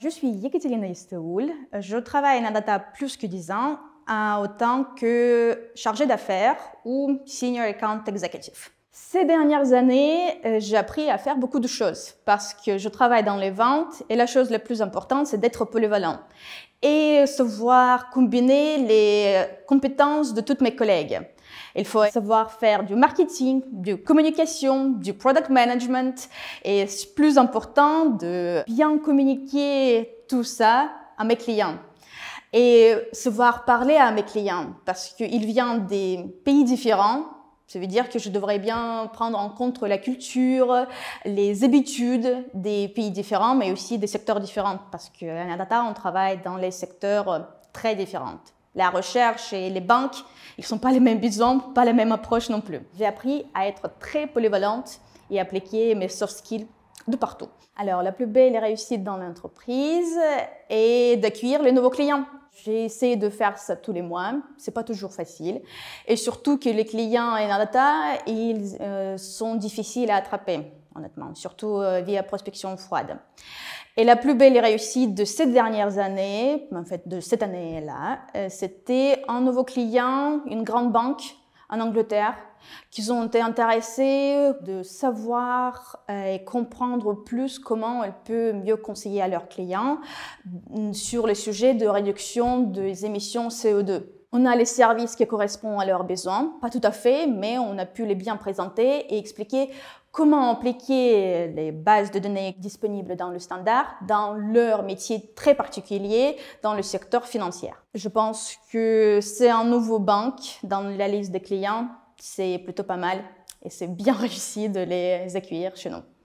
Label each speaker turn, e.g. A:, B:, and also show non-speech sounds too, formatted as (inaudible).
A: Je suis Yekaterina Isteoul. Je travaille en data plus que 10 ans euh, en tant que chargée d'affaires ou senior account executive. Ces dernières années, euh, j'ai appris à faire beaucoup de choses parce que je travaille dans les ventes et la chose la plus importante, c'est d'être polyvalent et savoir combiner les compétences de toutes mes collègues. Il faut savoir faire du marketing, de communication, du product management et plus important de bien communiquer tout ça à mes clients et savoir parler à mes clients parce qu'ils viennent des pays différents. Ça veut dire que je devrais bien prendre en compte la culture, les habitudes des pays différents, mais aussi des secteurs différents parce qu'à Data, on travaille dans les secteurs euh, très différents la recherche et les banques, ils ne sont pas les mêmes besoins, pas la même approche non plus. J'ai appris à être très polyvalente et appliquer mes soft skills de partout. Alors, la plus belle réussite dans l'entreprise est d'accueillir les nouveaux clients. J'ai essayé de faire ça tous les mois, c'est pas toujours facile. Et surtout que les clients et data, ils euh, sont difficiles à attraper surtout euh, via prospection froide. Et la plus belle réussite de ces dernières années, en fait de cette année-là, euh, c'était un nouveau client, une grande banque en Angleterre, qui ont été intéressés de savoir euh, et comprendre plus comment elle peut mieux conseiller à leurs clients mm, sur les sujets de réduction des émissions CO2. On a les services qui correspondent à leurs besoins, pas tout à fait, mais on a pu les bien présenter et expliquer comment appliquer les bases de données disponibles dans le standard dans leur métier très particulier dans le secteur financier. Je pense que c'est un nouveau banque dans la liste des clients, c'est plutôt pas mal et c'est bien (laughs) réussi de les accueillir chez nous.